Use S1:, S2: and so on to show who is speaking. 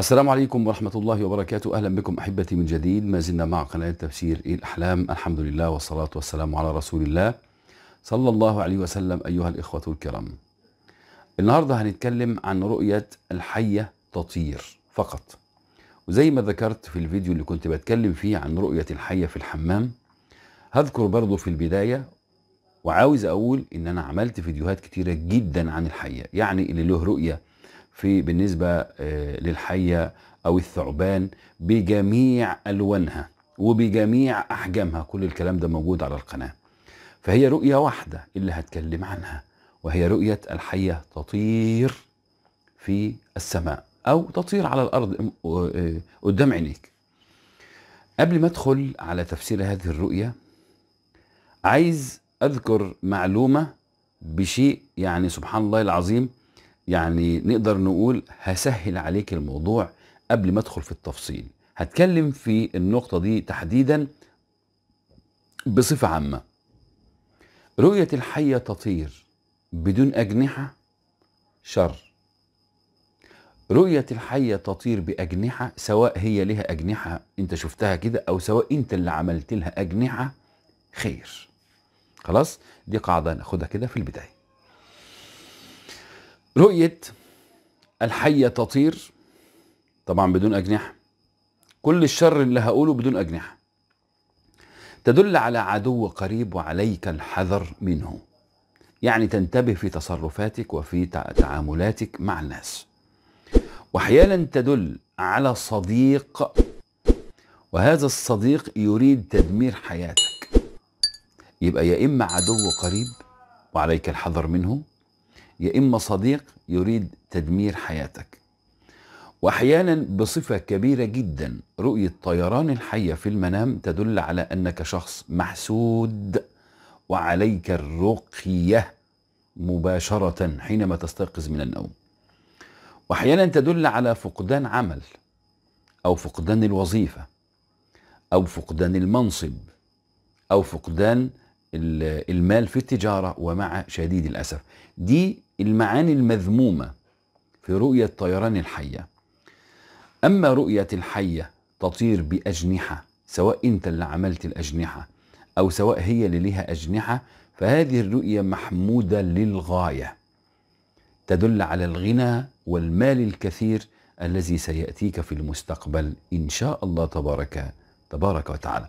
S1: السلام عليكم ورحمة الله وبركاته أهلا بكم أحبتي من جديد ما زلنا مع قناة تفسير الأحلام الحمد لله والصلاة والسلام على رسول الله صلى الله عليه وسلم أيها الإخوة الكرام النهاردة هنتكلم عن رؤية الحية تطير فقط وزي ما ذكرت في الفيديو اللي كنت بتكلم فيه عن رؤية الحية في الحمام هذكر برضو في البداية وعاوز أقول إن أنا عملت فيديوهات كتيرة جدا عن الحية يعني اللي له رؤية في بالنسبة آه، للحية أو الثعبان بجميع ألوانها وبجميع أحجامها كل الكلام ده موجود على القناة فهي رؤية واحدة اللي هتكلم عنها وهي رؤية الحية تطير في السماء أو تطير على الأرض آه، قدام عينيك قبل ما أدخل على تفسير هذه الرؤية عايز أذكر معلومة بشيء يعني سبحان الله العظيم يعني نقدر نقول هسهل عليك الموضوع قبل ما ادخل في التفصيل هتكلم في النقطة دي تحديدا بصفة عامة رؤية الحية تطير بدون أجنحة شر رؤية الحية تطير بأجنحة سواء هي لها أجنحة أنت شفتها كده أو سواء أنت اللي عملت لها أجنحة خير خلاص دي قاعدة ناخدها كده في البداية رؤية الحية تطير طبعا بدون أجنحة كل الشر اللي هقوله بدون أجنحة تدل على عدو قريب وعليك الحذر منه يعني تنتبه في تصرفاتك وفي تعاملاتك مع الناس واحيانا تدل على صديق وهذا الصديق يريد تدمير حياتك يبقى يا اما عدو قريب وعليك الحذر منه يا إما صديق يريد تدمير حياتك وأحيانا بصفة كبيرة جدا رؤية طيران الحية في المنام تدل على أنك شخص محسود وعليك الرقية مباشرة حينما تستيقظ من النوم وأحيانا تدل على فقدان عمل أو فقدان الوظيفة أو فقدان المنصب أو فقدان المال في التجارة ومع شديد الأسف دي المعاني المذمومة في رؤية طيران الحية أما رؤية الحية تطير بأجنحة سواء أنت اللي عملت الأجنحة أو سواء هي اللي لها أجنحة فهذه الرؤية محمودة للغاية تدل على الغنى والمال الكثير الذي سيأتيك في المستقبل إن شاء الله تبارك تبارك وتعالى